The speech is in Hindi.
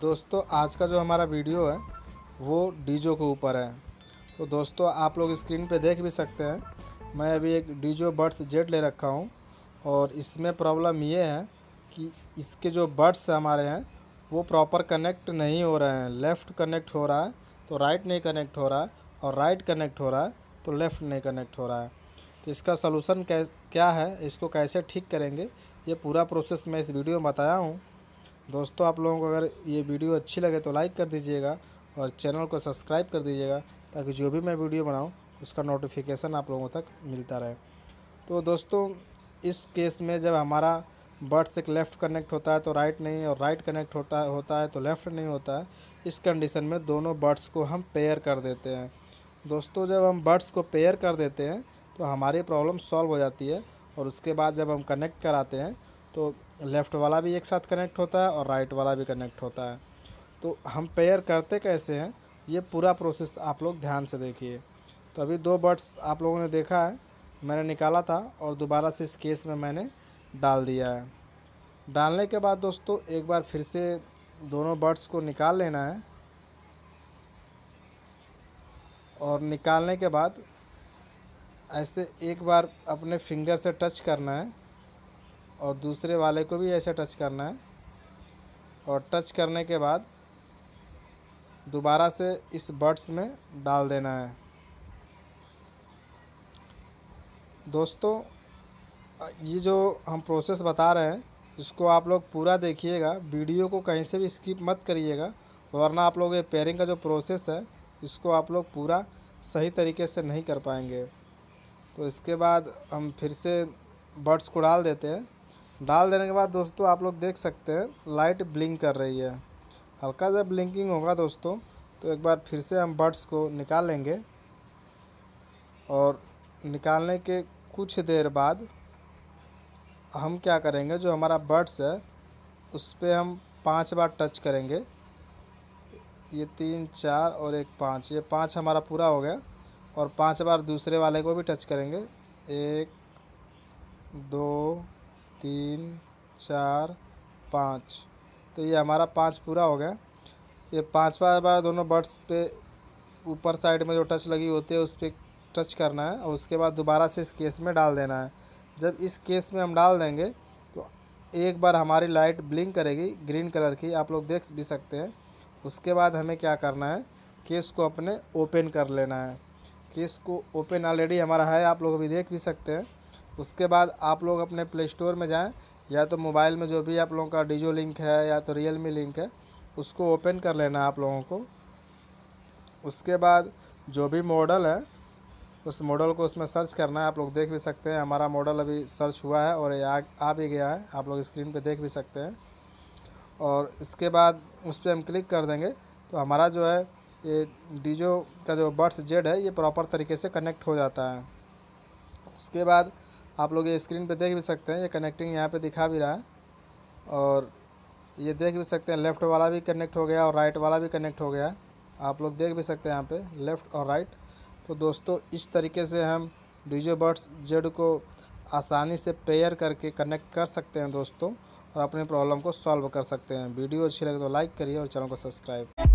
दोस्तों आज का जो हमारा वीडियो है वो डीजो के ऊपर है तो दोस्तों आप लोग स्क्रीन पे देख भी सकते हैं मैं अभी एक डीजो बर्ड्स जेट ले रखा हूँ और इसमें प्रॉब्लम ये है कि इसके जो बर्ड्स हमारे हैं वो प्रॉपर कनेक्ट नहीं हो रहे हैं लेफ़्ट कनेक्ट हो रहा है तो राइट नहीं कनेक्ट हो रहा है और राइट कनेक्ट हो रहा है तो लेफ़्ट नहीं कनेक्ट हो रहा है तो इसका सलूशन क्या है इसको कैसे ठीक करेंगे ये पूरा प्रोसेस मैं इस वीडियो में बताया हूँ दोस्तों आप लोगों को अगर ये वीडियो अच्छी लगे तो लाइक कर दीजिएगा और चैनल को सब्सक्राइब कर दीजिएगा ताकि जो भी मैं वीडियो बनाऊँ उसका नोटिफिकेशन आप लोगों तक मिलता रहे तो दोस्तों इस केस में जब हमारा बर्ड से लेफ़्ट कनेक्ट होता है तो राइट नहीं और राइट कनेक्ट होता होता है तो लेफ़्ट नहीं होता है इस कंडीशन में दोनों बर्ड्स को हम पेयर कर देते हैं दोस्तों जब हम बर्ड्स को पेयर कर देते हैं तो हमारी प्रॉब्लम सॉल्व हो जाती है और उसके बाद जब हम कनेक्ट कराते हैं तो लेफ़्ट वाला भी एक साथ कनेक्ट होता है और राइट वाला भी कनेक्ट होता है तो हम पेयर करते कैसे हैं ये पूरा प्रोसेस आप लोग ध्यान से देखिए तो अभी दो बर्ड्स आप लोगों ने देखा है मैंने निकाला था और दोबारा से इस केस में मैंने डाल दिया है डालने के बाद दोस्तों एक बार फिर से दोनों बर्ड्स को निकाल लेना है और निकालने के बाद ऐसे एक बार अपने फिंगर से टच करना है और दूसरे वाले को भी ऐसे टच करना है और टच करने के बाद दोबारा से इस बर्ड्स में डाल देना है दोस्तों ये जो हम प्रोसेस बता रहे हैं इसको आप लोग पूरा देखिएगा वीडियो को कहीं से भी स्किप मत करिएगा वरना आप लोग ये पेयरिंग का जो प्रोसेस है इसको आप लोग पूरा सही तरीके से नहीं कर पाएंगे तो इसके बाद हम फिर से बर्ड्स को डाल देते हैं डाल देने के बाद दोस्तों आप लोग देख सकते हैं लाइट ब्लिंक कर रही है हल्का सा ब्लिंकिंग होगा दोस्तों तो एक बार फिर से हम बर्ड्स को निकालेंगे और निकालने के कुछ देर बाद हम क्या करेंगे जो हमारा बर्ड्स है उस पर हम पांच बार टच करेंगे ये तीन चार और एक पाँच ये पाँच हमारा पूरा हो गया और पाँच बार दूसरे वाले को भी टच करेंगे एक दो तीन चार पाँच तो ये हमारा पाँच पूरा हो गया ये पाँचवा बार दोनों बर्ड्स पे ऊपर साइड में जो टच लगी होती है उस पर टच करना है और उसके बाद दोबारा से इस केस में डाल देना है जब इस केस में हम डाल देंगे तो एक बार हमारी लाइट ब्लिंक करेगी ग्रीन कलर की आप लोग देख भी सकते हैं उसके बाद हमें क्या करना है केस को अपने ओपन कर लेना है केस को ओपन ऑलरेडी हमारा है आप लोग अभी देख भी सकते हैं उसके बाद आप लोग अपने प्ले स्टोर में जाएँ या तो मोबाइल में जो भी आप लोगों का डीजो लिंक है या तो रियल मी लिंक है उसको ओपन कर लेना आप लोगों को उसके बाद जो भी मॉडल है उस मॉडल को उसमें सर्च करना है आप लोग देख भी सकते हैं हमारा मॉडल अभी सर्च हुआ है और ये आ, आ भी गया है आप लोग स्क्रीन पे देख भी सकते हैं और इसके बाद उस पर हम क्लिक कर देंगे तो हमारा जो है ये डीजो का जो बर्ड्स जेड है ये प्रॉपर तरीके से कनेक्ट हो जाता है उसके बाद आप लोग ये स्क्रीन पे देख भी सकते हैं ये कनेक्टिंग यहाँ पे दिखा भी रहा है और ये देख भी सकते हैं लेफ़्ट वाला भी कनेक्ट हो गया और राइट वाला भी कनेक्ट हो गया आप लोग देख भी सकते हैं यहाँ पे लेफ़्ट और राइट तो दोस्तों इस तरीके से हम डीजे बर्ड्स जेड को आसानी से पेयर करके कनेक्ट कर सकते हैं दोस्तों और अपने प्रॉब्लम को सॉल्व कर सकते हैं वीडियो अच्छी लगे तो लाइक करिए और चैनल को सब्सक्राइब